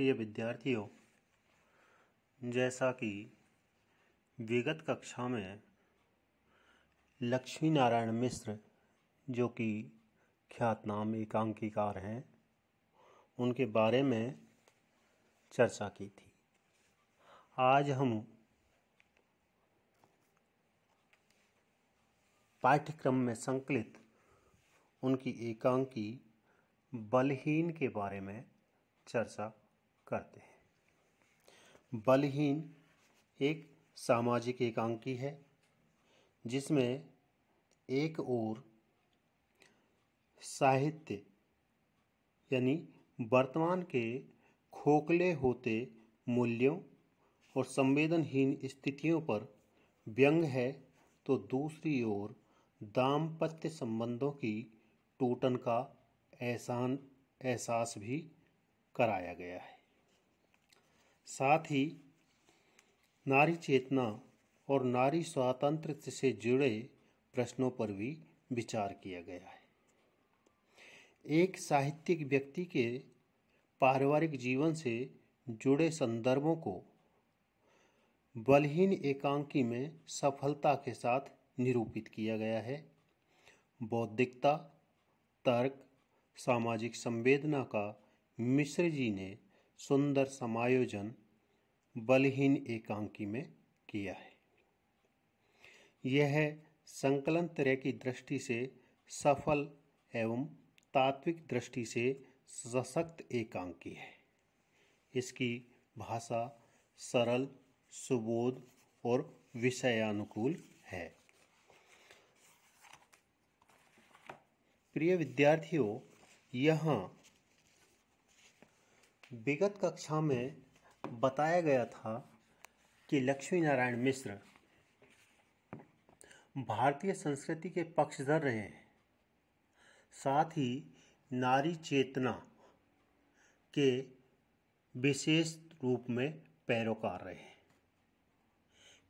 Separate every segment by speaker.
Speaker 1: प्रिय विद्यार्थियों जैसा कि विगत कक्षा में लक्ष्मी नारायण मिश्र जो कि ख्यातनाम एकांकीकार हैं उनके बारे में चर्चा की थी आज हम पाठ्यक्रम में संकलित उनकी एकांकी बलहीन के बारे में चर्चा करते हैं बलहीन एक सामाजिक एकांकी है जिसमें एक और साहित्य यानी वर्तमान के खोखले होते मूल्यों और संवेदनहीन स्थितियों पर व्यंग है तो दूसरी ओर दाम्पत्य संबंधों की टूटन का एहसान एहसास भी कराया गया है साथ ही नारी चेतना और नारी स्वातंत्र से जुड़े प्रश्नों पर भी विचार किया गया है एक साहित्यिक व्यक्ति के पारिवारिक जीवन से जुड़े संदर्भों को बलहीन एकांकी में सफलता के साथ निरूपित किया गया है बौद्धिकता तर्क सामाजिक संवेदना का मिश्र जी ने सुंदर समायोजन बलहीन एकांकी में किया है यह संकलन तरह की दृष्टि से सफल एवं तात्विक दृष्टि से सशक्त एकांकी है इसकी भाषा सरल सुबोध और विषयानुकूल है प्रिय विद्यार्थियों यहाँ विगत कक्षा में बताया गया था कि लक्ष्मी नारायण मिश्र भारतीय संस्कृति के पक्षधर रहे हैं साथ ही नारी चेतना के विशेष रूप में पैरोकार रहे हैं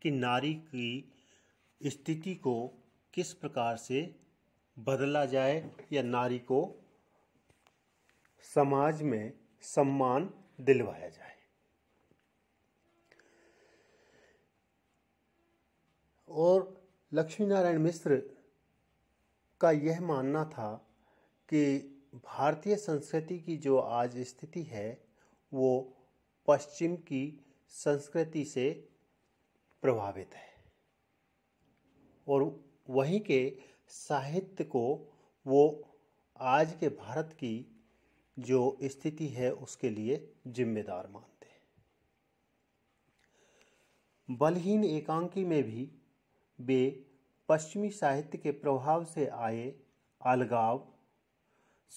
Speaker 1: कि नारी की स्थिति को किस प्रकार से बदला जाए या नारी को समाज में सम्मान दिलवाया जाए और लक्ष्मी नारायण मिश्र का यह मानना था कि भारतीय संस्कृति की जो आज स्थिति है वो पश्चिम की संस्कृति से प्रभावित है और वहीं के साहित्य को वो आज के भारत की जो स्थिति है उसके लिए जिम्मेदार मानते हैं बलहीन एकांकी में भी वे पश्चिमी साहित्य के प्रभाव से आए अलगाव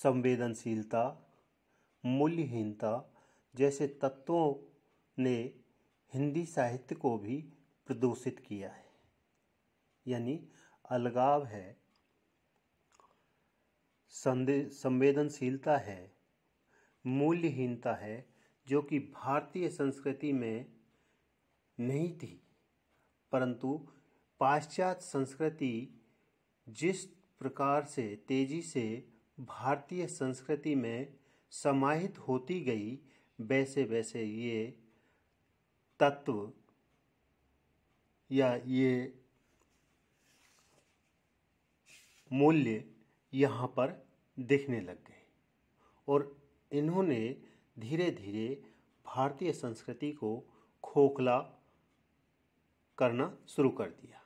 Speaker 1: संवेदनशीलता मूल्यहीनता जैसे तत्वों ने हिंदी साहित्य को भी प्रदूषित किया है यानी अलगाव है संवेदनशीलता है मूल्यहीनता है जो कि भारतीय संस्कृति में नहीं थी परंतु पाश्चात्य संस्कृति जिस प्रकार से तेजी से भारतीय संस्कृति में समाहित होती गई वैसे वैसे ये तत्व या ये मूल्य यहाँ पर दिखने लग गए और इन्होंने धीरे धीरे भारतीय संस्कृति को खोखला करना शुरू कर दिया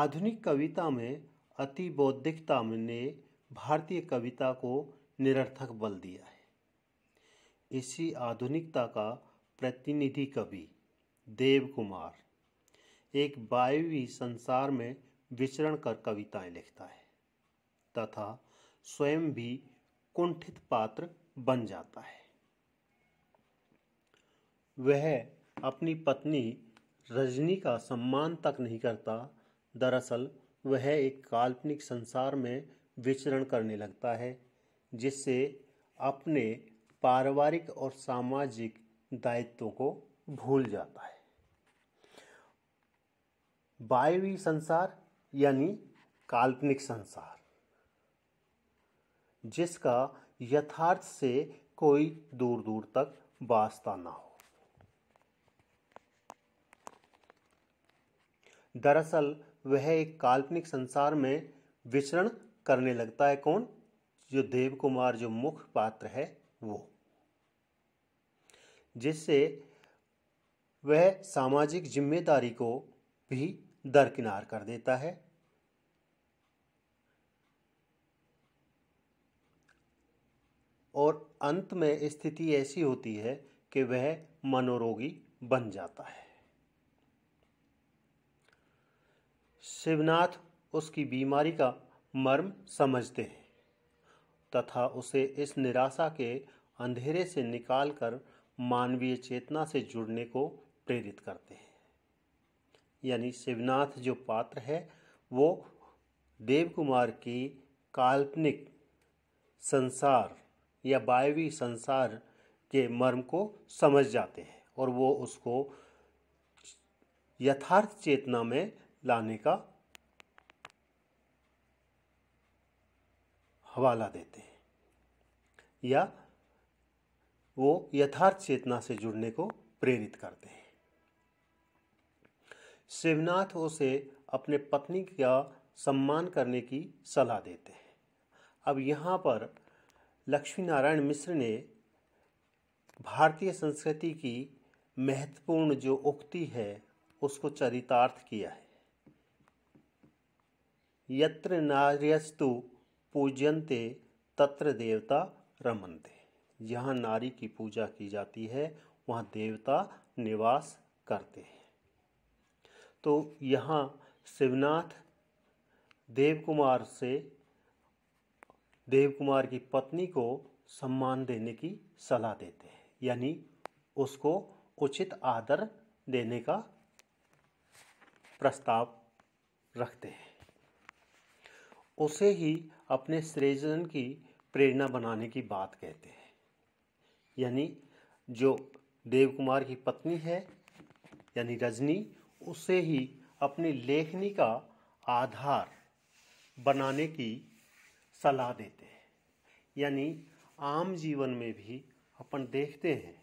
Speaker 1: आधुनिक कविता में अति बौद्धिकता ने भारतीय कविता को निरर्थक बल दिया है इसी आधुनिकता का प्रतिनिधि कवि देव कुमार एक बायवी संसार में विचरण कर कविताएं लिखता है तथा स्वयं भी कुंठित पात्र बन जाता है वह अपनी पत्नी रजनी का सम्मान तक नहीं करता दरअसल वह एक काल्पनिक संसार में विचरण करने लगता है जिससे अपने पारिवारिक और सामाजिक दायित्वों को भूल जाता है वायवी संसार यानी काल्पनिक संसार जिसका यथार्थ से कोई दूर दूर तक वास्ता ना हो दरअसल वह एक काल्पनिक संसार में विचरण करने लगता है कौन जो देव कुमार जो मुख्य पात्र है वो जिससे वह सामाजिक जिम्मेदारी को भी दरकिनार कर देता है और अंत में स्थिति ऐसी होती है कि वह मनोरोगी बन जाता है शिवनाथ उसकी बीमारी का मर्म समझते हैं तथा उसे इस निराशा के अंधेरे से निकालकर मानवीय चेतना से जुड़ने को प्रेरित करते हैं यानी शिवनाथ जो पात्र है वो देव कुमार की काल्पनिक संसार या बायवी संसार के मर्म को समझ जाते हैं और वो उसको यथार्थ चेतना में लाने का हवाला देते हैं या वो यथार्थ चेतना से जुड़ने को प्रेरित करते हैं शिवनाथ उसे अपने पत्नी का सम्मान करने की सलाह देते हैं अब यहाँ पर लक्ष्मी नारायण मिश्र ने भारतीय संस्कृति की महत्वपूर्ण जो उक्ति है उसको चरितार्थ किया है यत्र नार्यस्तु पूजनते तत्र देवता रमनते जहाँ नारी की पूजा की जाती है वहाँ देवता निवास करते हैं तो यहाँ शिवनाथ देव कुमार से देव कुमार की पत्नी को सम्मान देने की सलाह देते हैं यानी उसको उचित आदर देने का प्रस्ताव रखते हैं उसे ही अपने सृजन की प्रेरणा बनाने की बात कहते हैं यानी जो देव कुमार की पत्नी है यानी रजनी उसे ही अपनी लेखनी का आधार बनाने की सलाह देते हैं यानी आम जीवन में भी अपन देखते हैं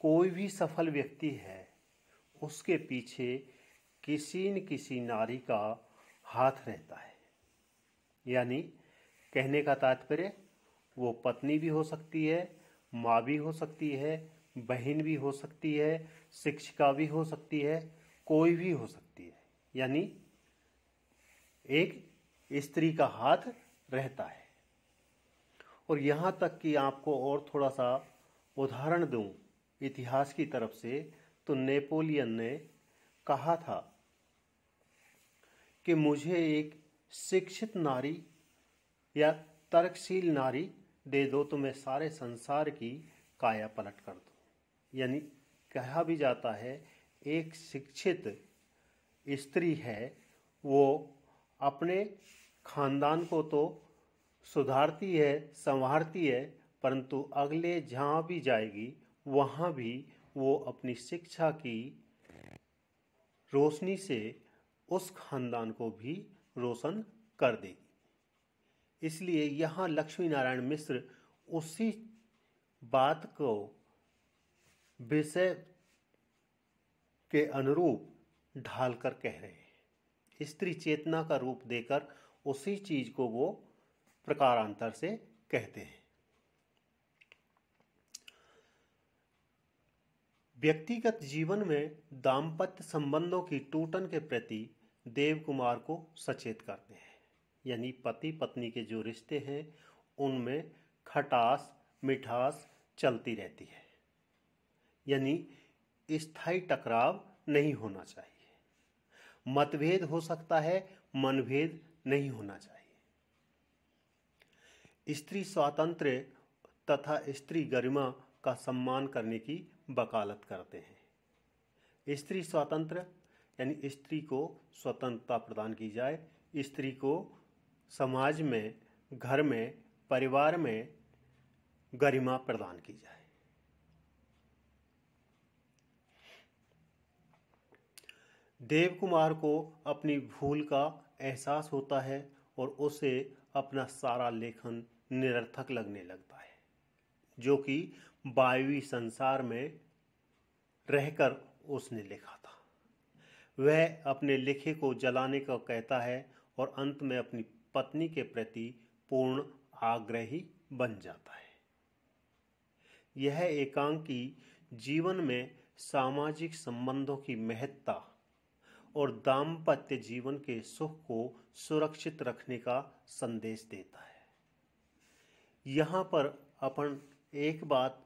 Speaker 1: कोई भी सफल व्यक्ति है उसके पीछे किसी न किसी नारी का हाथ रहता है यानी कहने का तात्पर्य वो पत्नी भी हो सकती है माँ भी हो सकती है बहन भी हो सकती है शिक्षिका भी हो सकती है कोई भी हो सकती है यानी एक स्त्री का हाथ रहता है और यहाँ तक कि आपको और थोड़ा सा उदाहरण दूँ इतिहास की तरफ से तो नेपोलियन ने कहा था कि मुझे एक शिक्षित नारी या तर्कशील नारी दे दो तो मैं सारे संसार की काया पलट कर दूँ यानी कहा भी जाता है एक शिक्षित स्त्री है वो अपने खानदान को तो सुधारती है संवारती है परंतु अगले जहाँ भी जाएगी वहाँ भी वो अपनी शिक्षा की रोशनी से उस खानदान को भी रोशन कर देगी इसलिए यहाँ लक्ष्मी नारायण मिश्र उसी बात को विषय के अनुरूप ढालकर कह रहे हैं स्त्री चेतना का रूप देकर उसी चीज को वो प्रकारांतर से कहते हैं व्यक्तिगत जीवन में दाम्पत्य संबंधों की टूटन के प्रति देव कुमार को सचेत करते हैं यानी पति पत्नी के जो रिश्ते हैं उनमें खटास मिठास चलती रहती है यानी स्थायी टकराव नहीं होना चाहिए मतभेद हो सकता है मनभेद नहीं होना चाहिए स्त्री स्वातंत्र तथा स्त्री गरिमा का सम्मान करने की वकालत करते हैं स्त्री स्वतंत्र यानी स्त्री को स्वतंत्रता प्रदान की जाए स्त्री को समाज में घर में परिवार में गरिमा प्रदान की जाए देव कुमार को अपनी भूल का एहसास होता है और उसे अपना सारा लेखन निरर्थक लगने लगता है जो कि बायवी संसार में रहकर उसने लिखा था वह अपने लिखे को जलाने का कहता है और अंत में अपनी पत्नी के प्रति पूर्ण आग्रही बन जाता है यह एकांकी जीवन में सामाजिक संबंधों की महत्ता और दाम्पत्य जीवन के सुख को सुरक्षित रखने का संदेश देता है यहाँ पर अपन एक बात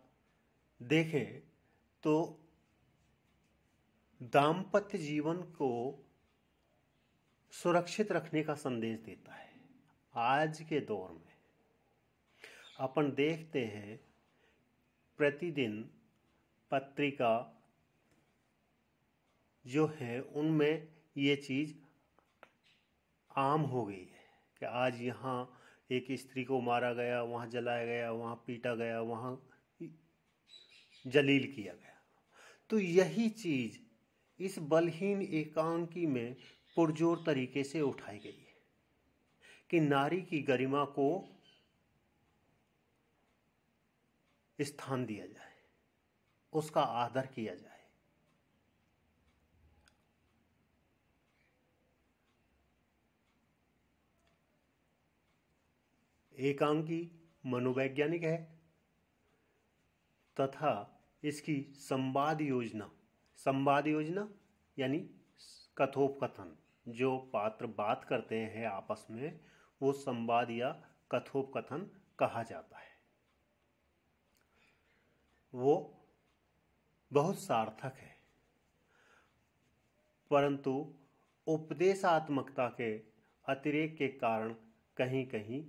Speaker 1: देखें तो दाम्पत्य जीवन को सुरक्षित रखने का संदेश देता है आज के दौर में अपन देखते हैं प्रतिदिन पत्रिका जो है उनमें ये चीज़ आम हो गई है कि आज यहाँ एक स्त्री को मारा गया वहाँ जलाया गया वहाँ पीटा गया वहाँ जलील किया गया तो यही चीज़ इस बलहीन एकांकी में पुरजोर तरीके से उठाई गई है कि नारी की गरिमा को स्थान दिया जाए उसका आदर किया जाए एकांकी मनोवैज्ञानिक है तथा इसकी संवाद योजना संवाद योजना यानी कथोपकथन जो पात्र बात करते हैं आपस में वो संवाद या कथोपकथन कहा जाता है वो बहुत सार्थक है परंतु उपदेशात्मकता के अतिरेक के कारण कहीं कहीं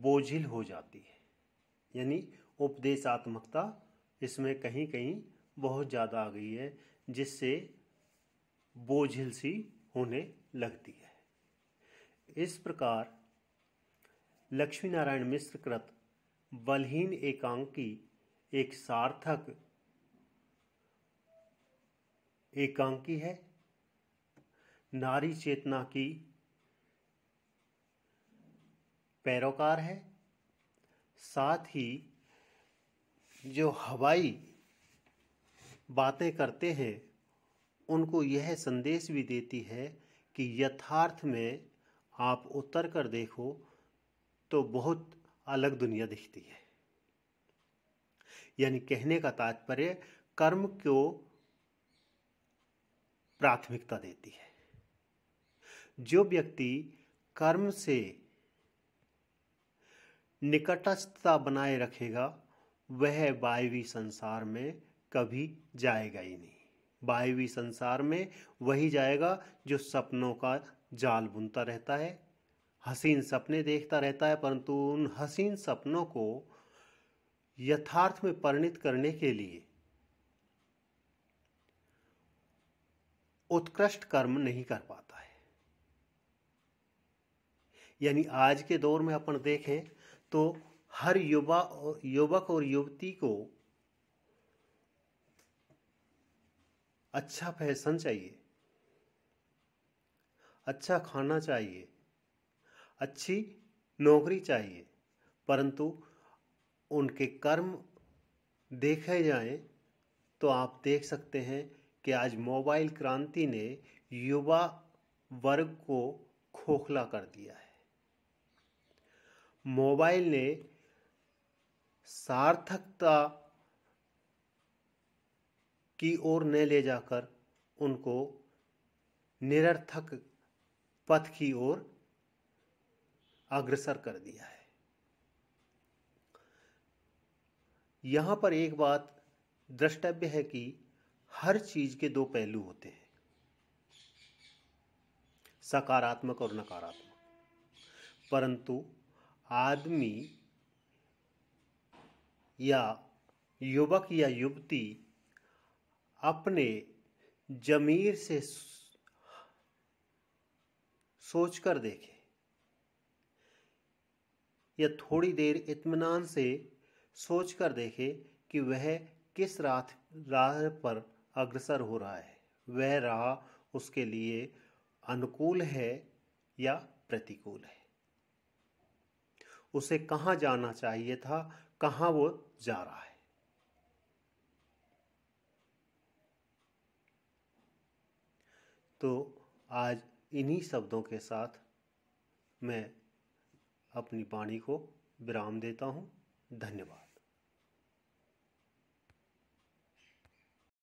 Speaker 1: बोझिल हो जाती है यानी उपदेशात्मकता इसमें कहीं कहीं बहुत ज़्यादा आ गई है जिससे बोझिल सी होने लगती है इस प्रकार लक्ष्मी नारायण मिश्र कृत बलहीन एकांकी एक सार्थक एकांकी है नारी चेतना की पैरोकार है साथ ही जो हवाई बातें करते हैं उनको यह संदेश भी देती है कि यथार्थ में आप उतर कर देखो तो बहुत अलग दुनिया दिखती है यानी कहने का तात्पर्य कर्म को प्राथमिकता देती है जो व्यक्ति कर्म से निकटस्थता बनाए रखेगा वह वायवी संसार में कभी जाएगा ही नहीं वायवी संसार में वही जाएगा जो सपनों का जाल बुनता रहता है हसीन सपने देखता रहता है परंतु उन हसीन सपनों को यथार्थ में परिणित करने के लिए उत्कृष्ट कर्म नहीं कर पाता है यानी आज के दौर में अपन देखें तो हर युवा युवक और युवती को अच्छा फैशन चाहिए अच्छा खाना चाहिए अच्छी नौकरी चाहिए परंतु उनके कर्म देखे जाएं तो आप देख सकते हैं कि आज मोबाइल क्रांति ने युवा वर्ग को खोखला कर दिया है मोबाइल ने सार्थकता की ओर न ले जाकर उनको निरर्थक पथ की ओर अग्रसर कर दिया है यहां पर एक बात द्रष्टव्य है कि हर चीज के दो पहलू होते हैं सकारात्मक और नकारात्मक परंतु आदमी या युवक या युवती अपने जमीर से सोच कर देखे या थोड़ी देर इत्मीनान से सोच कर देखे कि वह किस रात राह पर अग्रसर हो रहा है वह राह उसके लिए अनुकूल है या प्रतिकूल है उसे कहाँ जाना चाहिए था कहाँ वो जा रहा है तो आज इन्हीं शब्दों के साथ मैं अपनी वाणी को विराम देता हूँ धन्यवाद